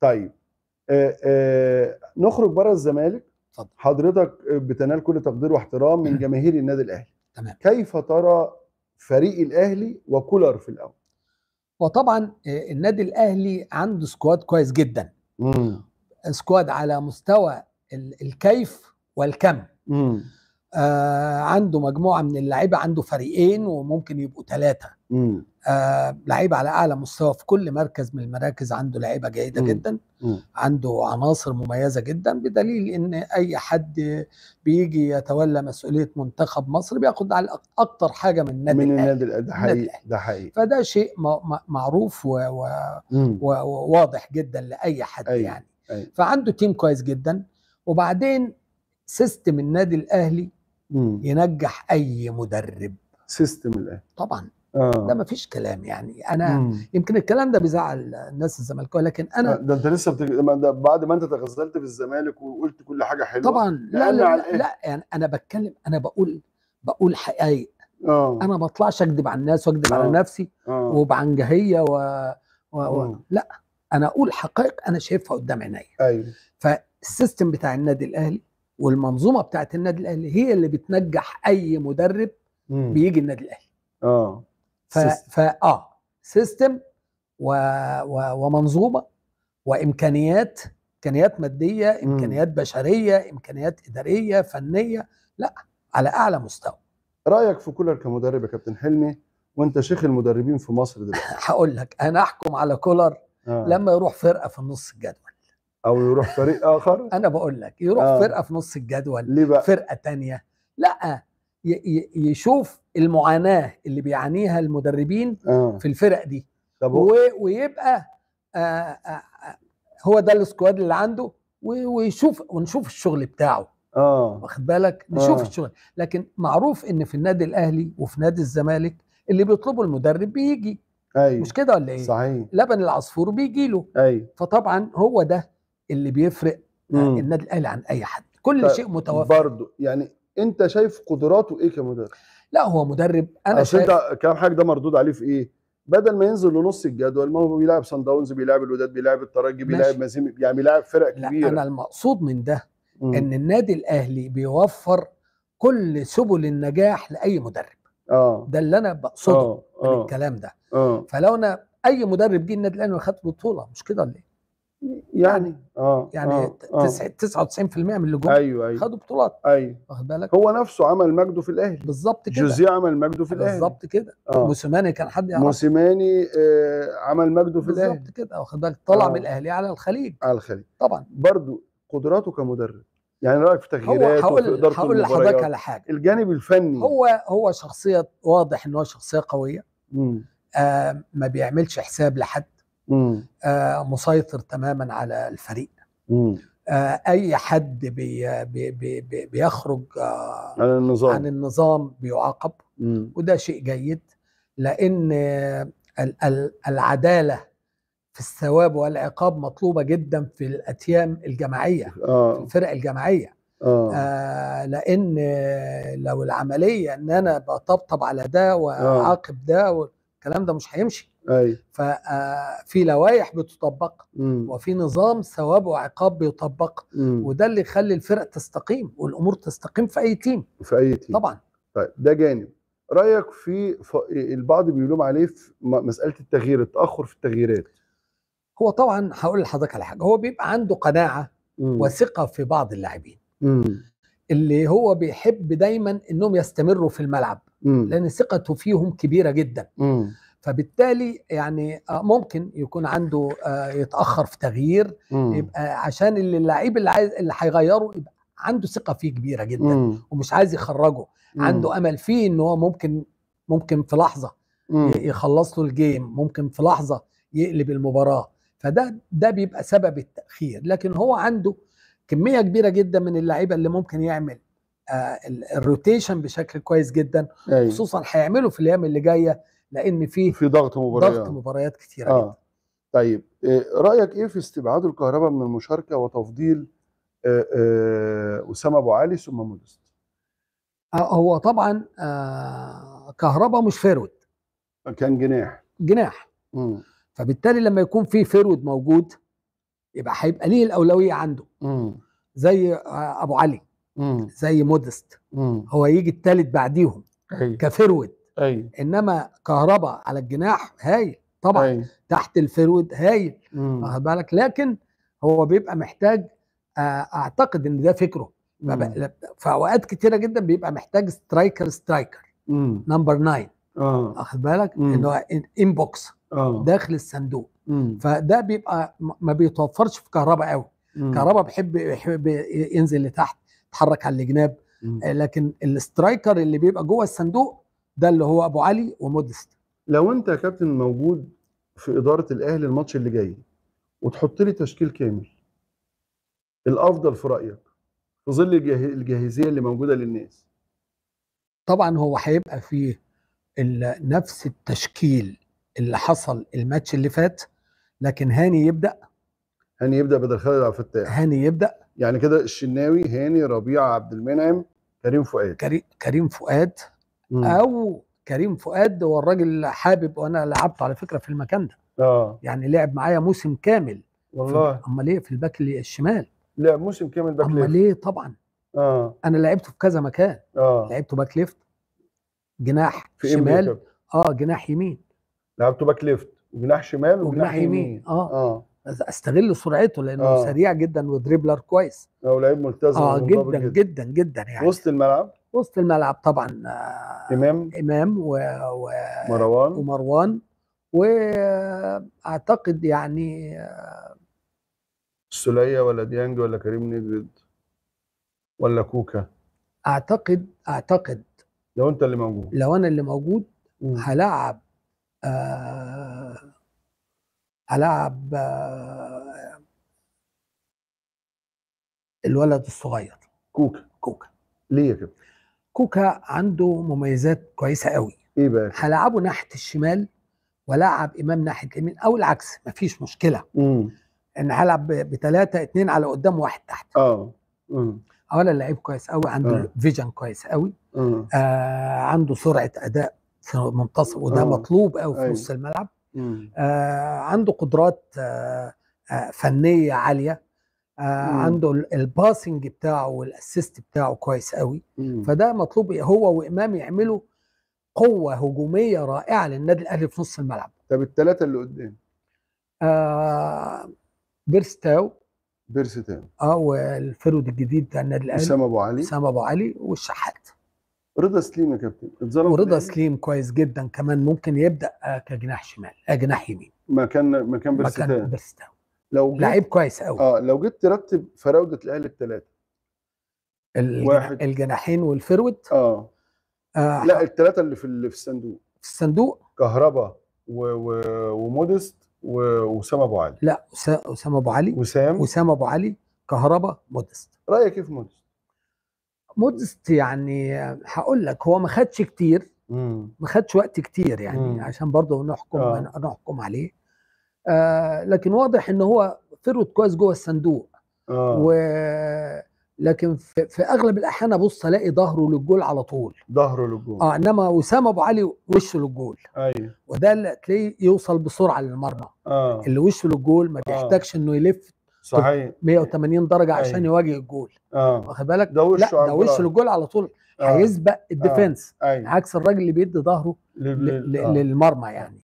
طيب آآ آه، آآ آه، نخرج بره الزمالك حضرتك بتنال كل تقدير واحترام من جماهير النادي الاهلي تمام كيف ترى فريق الاهلي وكولر في الاول وطبعا آه، النادي الاهلي عنده سكواد كويس جدا مم. سكواد على مستوى الكيف والكم مم. آه عنده مجموعه من اللعيبه عنده فريقين وممكن يبقوا ثلاثه آه لعيبه على اعلى مستوى في كل مركز من المراكز عنده لعيبه جيده مم. جدا مم. عنده عناصر مميزه جدا بدليل ان اي حد بيجي يتولى مسؤوليه منتخب مصر بياخد على اكتر حاجه من النادي من النادي ده حقيقي ده حقيقي فده شيء معروف وواضح جدا لاي حد أي. أيوه، يعني أي. أيوه. فعنده تيم كويس جدا وبعدين سيستم النادي الاهلي ينجح اي مدرب سيستم الان طبعا آه. ده ما فيش كلام يعني انا مم. يمكن الكلام ده بيزعل الناس الزملكاويه لكن انا آه، ده انت لسه بتج... ده بعد ما انت تغزلت في الزمالك وقلت كل حاجه حلوه طبعا لا لا, لا, لا إيه؟ يعني انا بتكلم انا بقول بقول حقائق آه. انا ما بطلعش اكذب على الناس واكذب آه. على نفسي آه. وبعنجهيه و... و... و... لا انا اقول حقائق انا شايفها قدام عينيا ايوه فالسيستم بتاع النادي الاهلي والمنظومه بتاعت النادي الاهلي هي اللي بتنجح اي مدرب مم. بيجي النادي الاهلي اه ف... ف اه سيستم و... و... ومنظومه وامكانيات امكانيات ماديه امكانيات مم. بشريه امكانيات اداريه فنيه لا على اعلى مستوى رايك في كولر كمدرب يا كابتن حلمي وانت شيخ المدربين في مصر دلوقتي هقول لك انا احكم على كولر آه. لما يروح فرقه في النص الجدول او يروح فريق اخر انا بقول لك يروح آه. فرقه في نص الجدول ليه بقى؟ فرقه تانية لا يشوف المعاناه اللي بيعانيها المدربين آه. في الفرق دي طب و... ويبقى آه،, آه آه هو ده السكواد اللي عنده ويشوف ونشوف الشغل بتاعه اه واخد بالك نشوف آه. الشغل لكن معروف ان في النادي الاهلي وفي نادي الزمالك اللي بيطلبه المدرب بيجي أيوة. مش كده ولا ايه صحيح لبن العصفور بيجي له أيوة. فطبعا هو ده اللي بيفرق آه، مم. النادي الاهلي عن اي حد كل طيب، شيء متوفر برضه يعني انت شايف قدراته ايه كمدرب لا هو مدرب انا شايف انت كلام حضرتك ده مردود عليه في ايه بدل ما ينزل لنص الجدول ما هو بيلعب سان داونز بيلعب الوداد بيلعب الترجي بيلعب مازيمي يعني بيلعب فرق لا كبيره لا انا المقصود من ده مم. ان النادي الاهلي بيوفر كل سبل النجاح لاي مدرب اه ده اللي انا بقصده آه، من آه. الكلام ده آه. فلو انا اي مدرب جه النادي الاهلي وخد بطوله مش كده ولا ايه يعني آه،, اه يعني آه 99% من اللي جم أيوة أيوة خدوا بطولات ايوه واخد بالك هو نفسه عمل مجده في الاهلي بالظبط كده جوزيه عمل مجده في الاهلي بالظبط كده آه موسيماني كان حد يعرف موسيماني آه عمل مجده في الاهلي بالظبط كده واخد بالك طلع آه من الاهلي على الخليج على الخليج طبعا برضو قدراته كمدرب يعني رايك في تغييراته هو هقول اداره هقول لحضرتك على حاجه الجانب الفني هو هو شخصيه واضح ان هو شخصيه قويه آه ما بيعملش حساب لحد آه مسيطر تماما على الفريق آه اي حد بي بي بي بيخرج آه عن النظام عن النظام بيعاقب مم. وده شيء جيد لان العداله في الثواب والعقاب مطلوبه جدا في الاتيام الجماعيه آه. في الفرق الجماعيه آه. آه لان لو العمليه ان انا بطبطب على ده آه. واعاقب ده والكلام ده مش هيمشي ايوه آه، ففي لوائح بتطبق م. وفي نظام ثواب وعقاب بيطبق م. وده اللي يخلي الفرق تستقيم والامور تستقيم في اي تيم في اي تيم طبعا طيب ده جانب رايك في البعض بيلوم عليه في مساله التغيير التاخر في التغييرات هو طبعا هقول لحضرتك على حاجه هو بيبقى عنده قناعه م. وثقه في بعض اللاعبين اللي هو بيحب دايما انهم يستمروا في الملعب م. لان ثقته فيهم كبيره جدا م. فبالتالي يعني آه، ممكن يكون عنده آه، يتاخر في تغيير يبقى عشان اللعيب اللي عايز اللي هيغيره يبقى عنده ثقه فيه كبيره جدا مم. ومش عايز يخرجه مم. عنده امل فيه ان هو ممكن ممكن في لحظه مم. يخلص له الجيم ممكن في لحظه يقلب المباراه فده ده بيبقى سبب التاخير لكن هو عنده كميه كبيره جدا من اللعيبه اللي ممكن يعمل آه الروتيشن بشكل كويس جدا أيوه. خصوصا هيعمله في الايام اللي جايه لان في في ضغط مباريات ضغط مباريات كتيره آه. طيب آه، رايك ايه في استبعاد الكهرباء من المشاركه وتفضيل آه، آه، اسامه ابو علي ثم مودست هو طبعا كهرباء مش فيرود كان جناح جناح مم. فبالتالي لما يكون في فيرود موجود يبقى هيبقى ليه الاولويه عنده مم. زي ابو علي مم. زي مودست مم. هو يجي الثالث بعديهم أي. أيوه. كفيرود ايوه انما كهرباء على الجناح هايل طبعا أيوه. تحت الفرود هايل واخد بالك لكن هو بيبقى محتاج آه، اعتقد ان ده فكره في اوقات كتيره جدا بيبقى محتاج سترايكر سترايكر نمبر 9 اه واخد بالك اللي هو انبوكس آه. داخل الصندوق فده بيبقى ما بيتوفرش في كهرباء قوي كهرباء بيحب يحب ينزل لتحت يتحرك على الجناب لكن الاسترايكر اللي بيبقى جوه الصندوق ده اللي هو ابو علي ومودست لو انت يا كابتن موجود في اداره الاهلي الماتش اللي جاي وتحط لي تشكيل كامل الافضل في رايك في ظل الجاهزيه اللي موجوده للناس طبعا هو هيبقى فيه نفس التشكيل اللي حصل الماتش اللي فات لكن هاني يبدا هاني يبدا بدل خالد عبد الفتاح هاني يبدا يعني كده الشناوي هاني ربيع عبد المنعم كريم فؤاد كريم فؤاد او كريم فؤاد هو الراجل حابب وانا لعبته على فكره في المكان ده اه يعني لعب معايا موسم كامل والله امال ايه في الباك الشمال لا موسم كامل باك ليفت امال ايه طبعا اه انا لعبته في كذا مكان اه لعبته باك ليفت جناح في إيه شمال اه جناح يمين لعبته باك ليفت وجناح شمال وجناح يمين, يمين. اه, آه. استغل سرعته لانه آه. سريع جدا ودريبلر كويس اه ولاعيب ملتزم اه جدا جدا جدا يعني وسط الملعب وسط الملعب طبعا آه، امام امام و... و... مروان ومروان واعتقد يعني السليه آه، ولا ديانج ولا كريم نجد ولا كوكا اعتقد اعتقد لو انت اللي موجود لو انا اللي موجود هلعب آه هلعب آه الولد الصغير كوكا كوكا ليه يا كابتن؟ كوكا عنده مميزات كويسه قوي ايه بقى هلعبه ناحيه الشمال ولعب امام ناحيه اليمين او العكس مفيش مشكله امم ان يعني هلعب بثلاثه اثنين على قدام واحد تحت اه اولا لعيب كويس قوي عنده آه. فيجن كويس قوي آه عنده سرعه اداء في منتصف وده أوه. مطلوب قوي في أيوه. نص الملعب آه عنده قدرات آه آه فنيه عاليه آه عنده الباسنج بتاعه والاسيست بتاعه كويس قوي مم. فده مطلوب إيه؟ هو وامام يعملوا قوه هجوميه رائعه للنادي الاهلي في نص الملعب طب الثلاثه اللي قدام آه بيرستاو بيرستاو اه والفرود الجديد بتاع النادي الاهلي اسامه ابو علي اسامه ابو علي والشحات رضا سليم يا كابتن اتظلم ورضا سليم كويس جدا كمان ممكن يبدا آه، كجناح شمال آه، جناح يمين مكان مكان بيرستاو مكان بيرستاو لو لعيب كويس قوي اه لو جيت ترتب فراوده الاهلي الثلاثه واحد الجناحين والفرود اه, آه لا الثلاثه اللي في اللي في الصندوق في الصندوق كهربا و... و... ومودست و... وسام ابو علي لا اسامه ابو علي وسام وسام ابو علي كهربا مودست رايك ايه في مودست؟ مودست يعني هقول لك هو ما خدش كتير ما خدش وقت كتير يعني مم. عشان برضه نحكم آه. نحكم عليه آه لكن واضح ان هو فرود كويس جوه الصندوق آه. و لكن في, في اغلب الاحيان ابص الاقي ظهره للجول على طول ظهره للجول اه انما وسام ابو علي وشه للجول ايوه وده اللي تلاقيه يوصل بسرعه للمرمى آه. اللي وشه للجول ما بيحتاجش آه. انه يلف صحيح 180 درجه أيوه. عشان يواجه الجول اه واخد بالك ده وشه لا ده وشه للجول على طول آه. هيسبق آه. الديفنس آه. أيوه. عكس الراجل اللي بيدي ظهره لل... لل... آه. للمرمى يعني